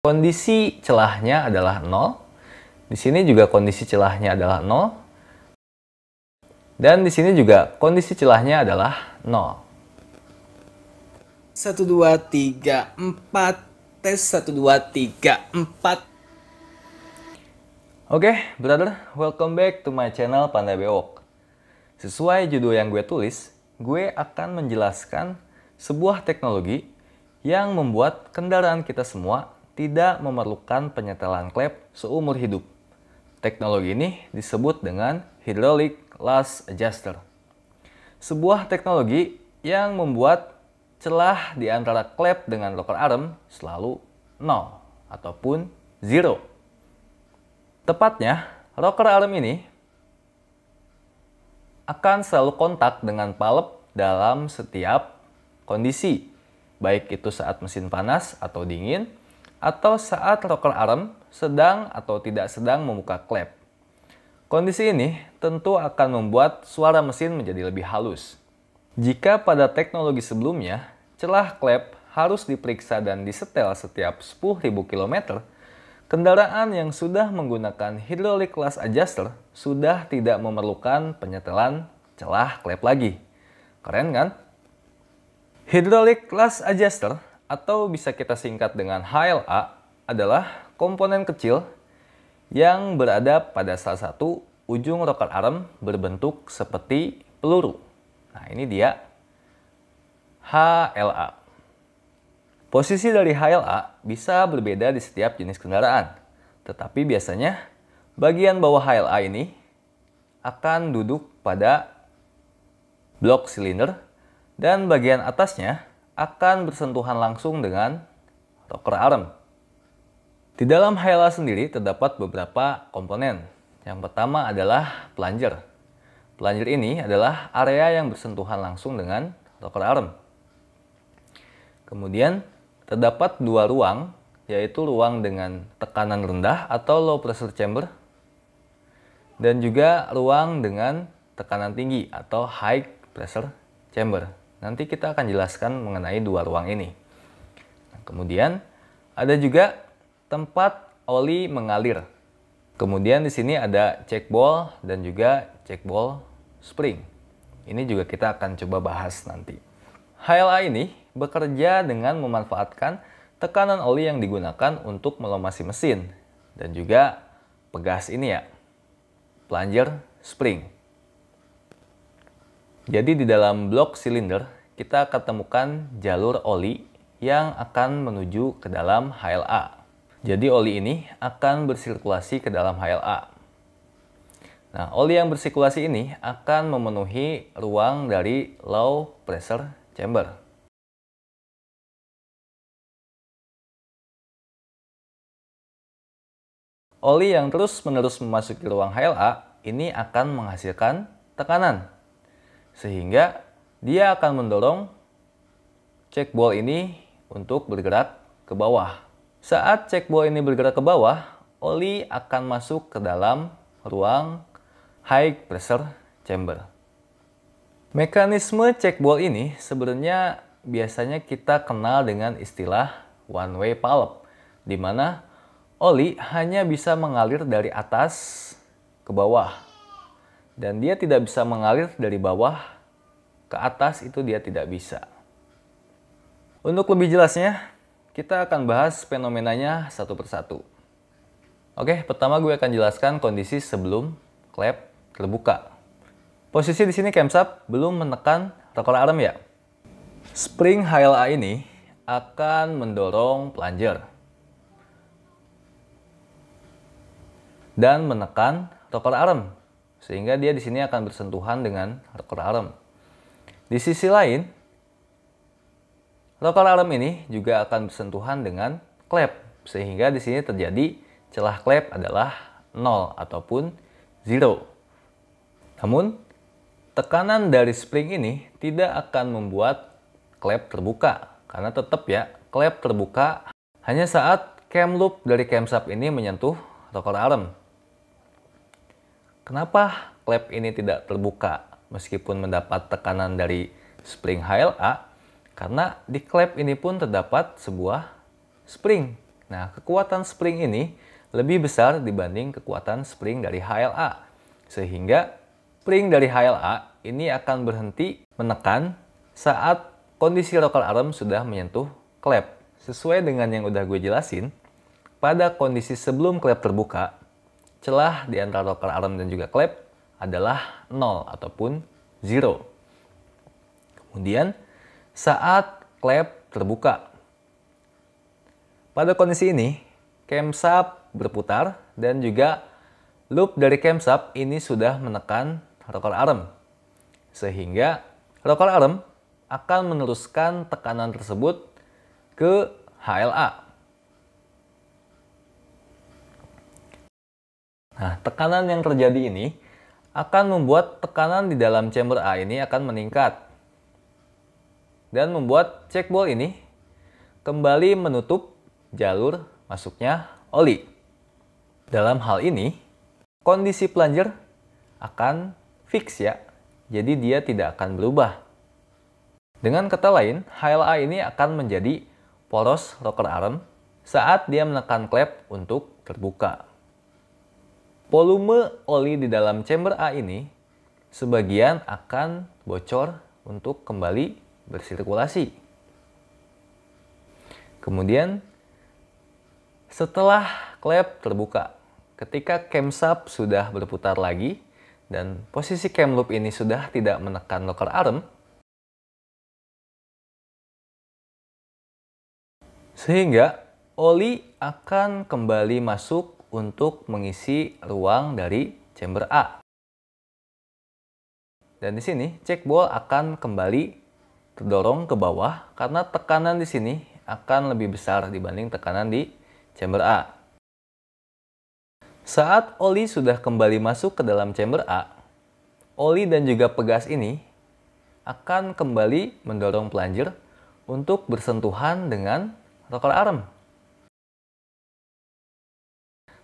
Kondisi celahnya adalah 0. Di sini juga kondisi celahnya adalah 0. Dan di sini juga kondisi celahnya adalah 0. 1, 2, 3, 4. Tes 1, 2, 3, 4. Oke, okay, brother, welcome back to my channel Pandai Bewok. Sesuai judul yang gue tulis, gue akan menjelaskan sebuah teknologi yang membuat kendaraan kita semua tidak memerlukan penyetelan klep seumur hidup. Teknologi ini disebut dengan Hydraulic lash Adjuster. Sebuah teknologi yang membuat celah di antara klep dengan rocker arm selalu nol ataupun zero. Tepatnya, rocker arm ini akan selalu kontak dengan palep dalam setiap kondisi, baik itu saat mesin panas atau dingin, atau saat rocker arm sedang atau tidak sedang membuka klep. Kondisi ini tentu akan membuat suara mesin menjadi lebih halus. Jika pada teknologi sebelumnya, celah klep harus diperiksa dan disetel setiap 10.000 km, kendaraan yang sudah menggunakan hydraulic class adjuster sudah tidak memerlukan penyetelan celah klep lagi. Keren kan? Hydraulic class adjuster atau bisa kita singkat dengan HLA adalah komponen kecil yang berada pada salah satu ujung rocker arm berbentuk seperti peluru. Nah ini dia HLA. Posisi dari HLA bisa berbeda di setiap jenis kendaraan. Tetapi biasanya bagian bawah HLA ini akan duduk pada blok silinder dan bagian atasnya akan bersentuhan langsung dengan rocker arm. Di dalam Hyla sendiri terdapat beberapa komponen. Yang pertama adalah plunger. Plunger ini adalah area yang bersentuhan langsung dengan rocker arm. Kemudian terdapat dua ruang, yaitu ruang dengan tekanan rendah atau low pressure chamber dan juga ruang dengan tekanan tinggi atau high pressure chamber. Nanti kita akan jelaskan mengenai dua ruang ini. Nah, kemudian ada juga tempat oli mengalir. Kemudian di sini ada check ball dan juga check ball spring. Ini juga kita akan coba bahas nanti. HLA ini bekerja dengan memanfaatkan tekanan oli yang digunakan untuk melomasi mesin dan juga pegas ini ya, plunger spring. Jadi di dalam blok silinder, kita akan temukan jalur oli yang akan menuju ke dalam HLA. Jadi oli ini akan bersirkulasi ke dalam HLA. Nah, oli yang bersirkulasi ini akan memenuhi ruang dari low pressure chamber. Oli yang terus-menerus memasuki ruang HLA ini akan menghasilkan tekanan sehingga dia akan mendorong check ball ini untuk bergerak ke bawah. Saat check ball ini bergerak ke bawah, oli akan masuk ke dalam ruang high pressure chamber. Mekanisme check ball ini sebenarnya biasanya kita kenal dengan istilah one way valve, di mana oli hanya bisa mengalir dari atas ke bawah dan dia tidak bisa mengalir dari bawah ke atas itu dia tidak bisa. Untuk lebih jelasnya, kita akan bahas fenomenanya satu persatu. Oke, pertama gue akan jelaskan kondisi sebelum klep terbuka. Posisi di sini kemsap belum menekan rekor alarm ya. Spring HLA ini akan mendorong plunger dan menekan rocker arm sehingga dia di sini akan bersentuhan dengan rocker alarm. Di sisi lain, rocker alarm ini juga akan bersentuhan dengan klep, Sehingga di sini terjadi celah klep adalah 0 ataupun 0. Namun, tekanan dari spring ini tidak akan membuat klep terbuka karena tetap ya klep terbuka hanya saat cam loop dari camshaft ini menyentuh rocker arm Kenapa klep ini tidak terbuka meskipun mendapat tekanan dari spring HLA? Karena di klep ini pun terdapat sebuah spring. Nah, kekuatan spring ini lebih besar dibanding kekuatan spring dari HLA. Sehingga spring dari HLA ini akan berhenti menekan saat kondisi local arm sudah menyentuh klep. Sesuai dengan yang udah gue jelasin, pada kondisi sebelum klep terbuka, Celah di antara rocker arm dan juga klep adalah 0 ataupun 0. Kemudian, saat klep terbuka. Pada kondisi ini, camshaft berputar dan juga loop dari camshaft ini sudah menekan rocker arm. Sehingga rocker arm akan meneruskan tekanan tersebut ke HLA Nah, tekanan yang terjadi ini akan membuat tekanan di dalam chamber A ini akan meningkat. Dan membuat check ball ini kembali menutup jalur masuknya oli. Dalam hal ini, kondisi plunger akan fix ya, jadi dia tidak akan berubah. Dengan kata lain, HLA ini akan menjadi poros rocker arm saat dia menekan klep untuk terbuka. Volume oli di dalam chamber A ini sebagian akan bocor untuk kembali bersirkulasi. Kemudian setelah klep terbuka, ketika cam sub sudah berputar lagi dan posisi cam loop ini sudah tidak menekan locker arm, sehingga oli akan kembali masuk untuk mengisi ruang dari chamber A. Dan di sini check ball akan kembali terdorong ke bawah karena tekanan di sini akan lebih besar dibanding tekanan di chamber A. Saat oli sudah kembali masuk ke dalam chamber A, oli dan juga pegas ini akan kembali mendorong plunger untuk bersentuhan dengan rocker arm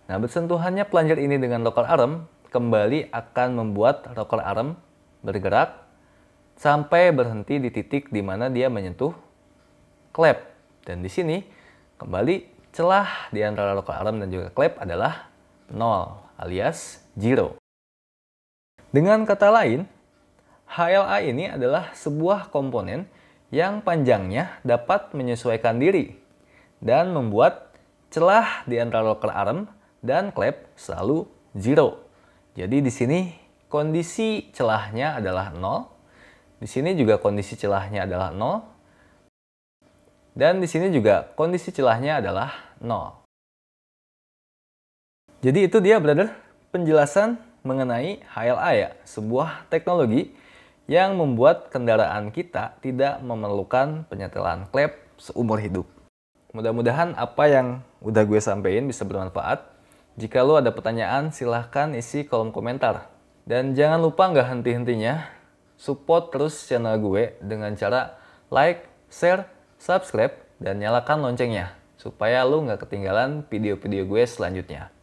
Nah, bersentuhannya plunger ini dengan lokal arm kembali akan membuat lokal arm bergerak sampai berhenti di titik di mana dia menyentuh klep. Dan di sini kembali celah di antara lokal arm dan juga klep adalah 0 alias 0. Dengan kata lain, HLA ini adalah sebuah komponen yang panjangnya dapat menyesuaikan diri dan membuat celah di antara lokal arm dan klep selalu 0. Jadi di sini kondisi celahnya adalah nol. Di sini juga kondisi celahnya adalah nol. Dan di sini juga kondisi celahnya adalah nol. Jadi itu dia brother penjelasan mengenai HLA ya, sebuah teknologi yang membuat kendaraan kita tidak memerlukan penyetelan klep seumur hidup. Mudah-mudahan apa yang udah gue sampaikan bisa bermanfaat jika lo ada pertanyaan, silahkan isi kolom komentar. Dan jangan lupa nggak henti-hentinya, support terus channel gue dengan cara like, share, subscribe, dan nyalakan loncengnya. Supaya lo nggak ketinggalan video-video gue selanjutnya.